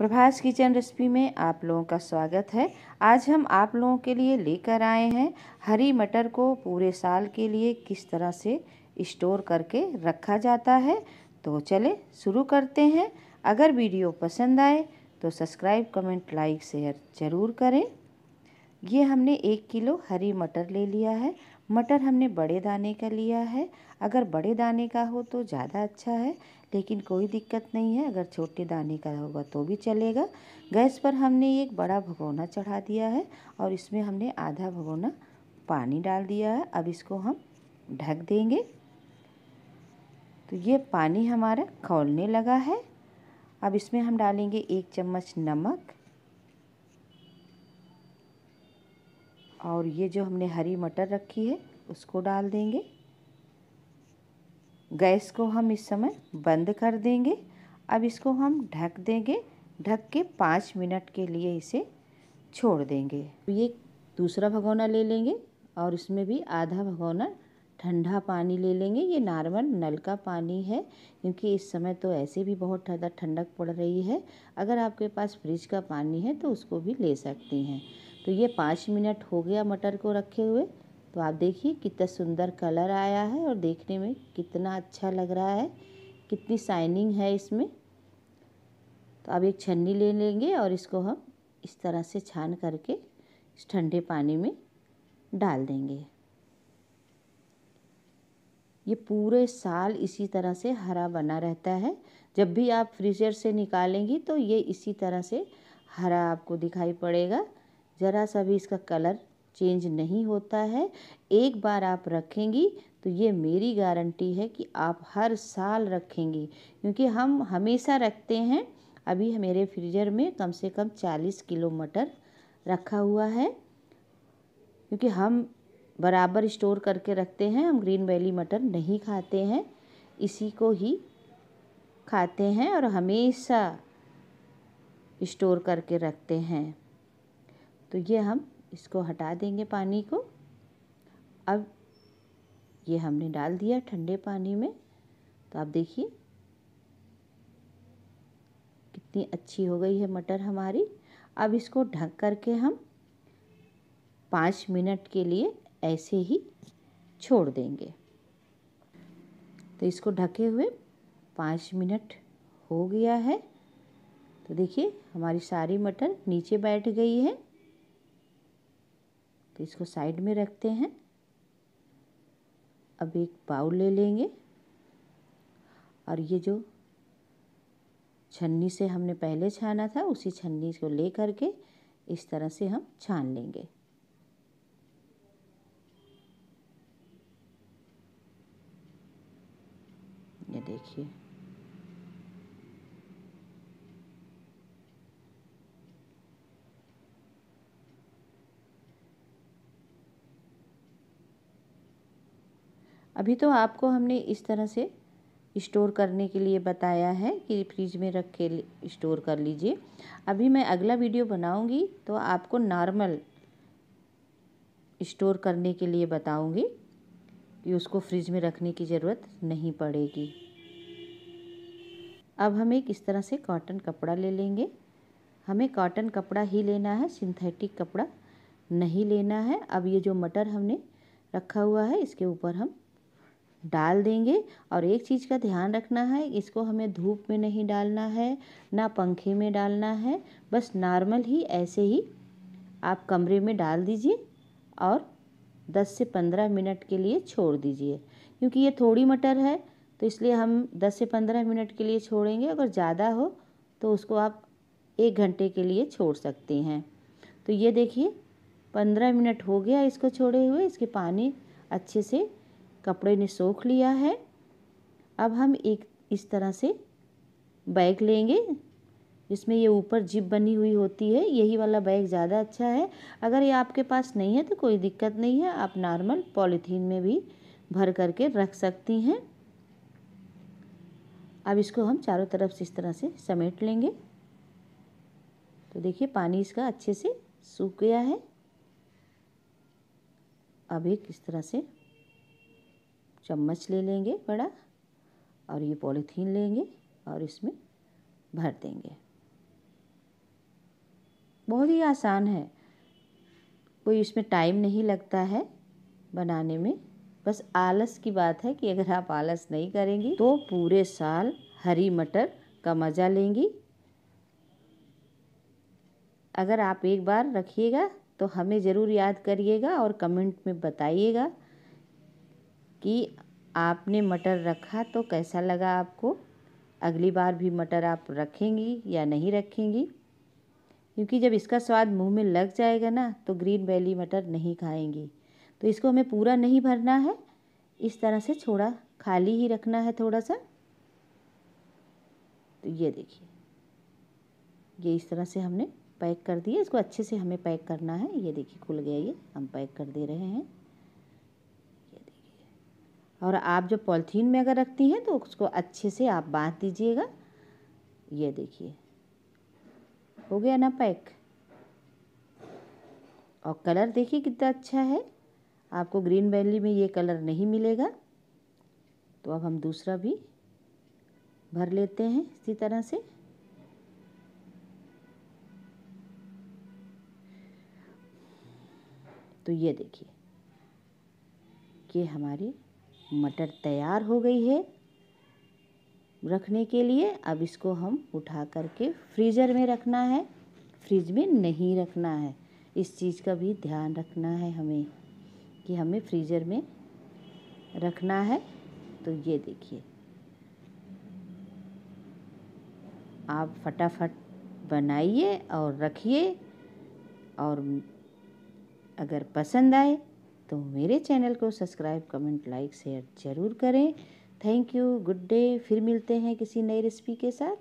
Prabhas kitchen recipe में आप लोगों का स्वागत है आज हम आप लोगों के लिए लेकर आए हैं हरी मटर को पूरे साल के लिए किस तरह से स्टोर करके रखा जाता है तो चले शुरू करते हैं अगर वीडियो पसंद आए तो सब्सक्राइब कमेंट लाइक शेयर ज़रूर करें ये हमने एक किलो हरी मटर ले लिया है मटर हमने बड़े दाने का लिया है अगर बड़े दाने का हो तो ज़्यादा अच्छा है लेकिन कोई दिक्कत नहीं है अगर छोटे दाने का होगा तो भी चलेगा गैस पर हमने एक बड़ा भगोना चढ़ा दिया है और इसमें हमने आधा भगोना पानी डाल दिया है अब इसको हम ढक देंगे तो ये पानी हमारा खौलने लगा है अब इसमें हम डालेंगे एक चम्मच नमक और ये जो हमने हरी मटर रखी है उसको डाल देंगे गैस को हम इस समय बंद कर देंगे अब इसको हम ढक देंगे ढक के पाँच मिनट के लिए इसे छोड़ देंगे तो ये दूसरा भगोना ले लेंगे और इसमें भी आधा भगोना ठंडा पानी ले लेंगे ये नॉर्मल नल का पानी है क्योंकि इस समय तो ऐसे भी बहुत ज़्यादा ठंडक पड़ रही है अगर आपके पास फ्रिज का पानी है तो उसको भी ले सकती हैं तो ये पाँच मिनट हो गया मटर को रखे हुए तो आप देखिए कितना सुंदर कलर आया है और देखने में कितना अच्छा लग रहा है कितनी शाइनिंग है इसमें तो अब एक छन्नी ले लेंगे और इसको हम इस तरह से छान करके इस ठंडे पानी में डाल देंगे ये पूरे साल इसी तरह से हरा बना रहता है जब भी आप फ्रीजर से निकालेंगी तो ये इसी तरह से हरा आपको दिखाई पड़ेगा ज़रा सा भी इसका कलर चेंज नहीं होता है एक बार आप रखेंगी तो ये मेरी गारंटी है कि आप हर साल रखेंगी क्योंकि हम हमेशा रखते हैं अभी मेरे फ्रीजर में कम से कम चालीस किलो मटर रखा हुआ है क्योंकि हम बराबर स्टोर करके रखते हैं हम ग्रीन वैली मटर नहीं खाते हैं इसी को ही खाते हैं और हमेशा स्टोर करके रखते हैं तो ये हम इसको हटा देंगे पानी को अब ये हमने डाल दिया ठंडे पानी में तो आप देखिए कितनी अच्छी हो गई है मटर हमारी अब इसको ढक करके हम पाँच मिनट के लिए ऐसे ही छोड़ देंगे तो इसको ढके हुए पाँच मिनट हो गया है तो देखिए हमारी सारी मटर नीचे बैठ गई है तो इसको साइड में रखते हैं अब एक बाउल ले लेंगे और ये जो छन्नी से हमने पहले छाना था उसी छन्नी को ले करके इस तरह से हम छान लेंगे ये देखिए अभी तो आपको हमने इस तरह से स्टोर करने के लिए बताया है कि फ्रिज में रख के स्टोर कर लीजिए अभी मैं अगला वीडियो बनाऊंगी तो आपको नॉर्मल स्टोर करने के लिए बताऊंगी कि उसको फ्रिज में रखने की ज़रूरत नहीं पड़ेगी अब हम एक इस तरह से कॉटन कपड़ा ले लेंगे हमें कॉटन कपड़ा ही लेना है सिंथेटिक कपड़ा नहीं लेना है अब ये जो मटर हमने रखा हुआ है इसके ऊपर हम डाल देंगे और एक चीज़ का ध्यान रखना है इसको हमें धूप में नहीं डालना है ना पंखे में डालना है बस नॉर्मल ही ऐसे ही आप कमरे में डाल दीजिए और 10 से 15 मिनट के लिए छोड़ दीजिए क्योंकि ये थोड़ी मटर है तो इसलिए हम 10 से 15 मिनट के लिए छोड़ेंगे अगर ज़्यादा हो तो उसको आप एक घंटे के लिए छोड़ सकते हैं तो ये देखिए पंद्रह मिनट हो गया इसको छोड़े हुए इसके पानी अच्छे से कपड़े ने सोख लिया है अब हम एक इस तरह से बैग लेंगे जिसमें ये ऊपर जिप बनी हुई होती है यही वाला बैग ज़्यादा अच्छा है अगर ये आपके पास नहीं है तो कोई दिक्कत नहीं है आप नॉर्मल पॉलीथीन में भी भर करके रख सकती हैं अब इसको हम चारों तरफ से इस तरह से समेट लेंगे तो देखिए पानी इसका अच्छे से सूख गया है अब एक इस तरह से चम्मच ले लेंगे बड़ा और ये पॉलीथीन लेंगे और इसमें भर देंगे बहुत ही आसान है कोई इसमें टाइम नहीं लगता है बनाने में बस आलस की बात है कि अगर आप आलस नहीं करेंगी तो पूरे साल हरी मटर का मज़ा लेंगी अगर आप एक बार रखिएगा तो हमें ज़रूर याद करिएगा और कमेंट में बताइएगा कि आपने मटर रखा तो कैसा लगा आपको अगली बार भी मटर आप रखेंगी या नहीं रखेंगी क्योंकि जब इसका स्वाद मुंह में लग जाएगा ना तो ग्रीन वैली मटर नहीं खाएंगी तो इसको हमें पूरा नहीं भरना है इस तरह से छोड़ा खाली ही रखना है थोड़ा सा तो ये देखिए ये इस तरह से हमने पैक कर दिया इसको अच्छे से हमें पैक करना है ये देखिए खुल गया ये हम पैक कर दे रहे हैं और आप जो पॉलिथीन में अगर रखती हैं तो उसको अच्छे से आप बांध दीजिएगा ये देखिए हो गया ना पैक और कलर देखिए कितना अच्छा है आपको ग्रीन वैली में ये कलर नहीं मिलेगा तो अब हम दूसरा भी भर लेते हैं इसी तरह से तो ये देखिए कि हमारी मटर तैयार हो गई है रखने के लिए अब इसको हम उठा करके फ्रीज़र में रखना है फ्रिज में नहीं रखना है इस चीज़ का भी ध्यान रखना है हमें कि हमें फ्रीज़र में रखना है तो ये देखिए आप फटाफट बनाइए और रखिए और अगर पसंद आए तो मेरे चैनल को सब्सक्राइब कमेंट लाइक शेयर ज़रूर करें थैंक यू गुड डे फिर मिलते हैं किसी नई रेसिपी के साथ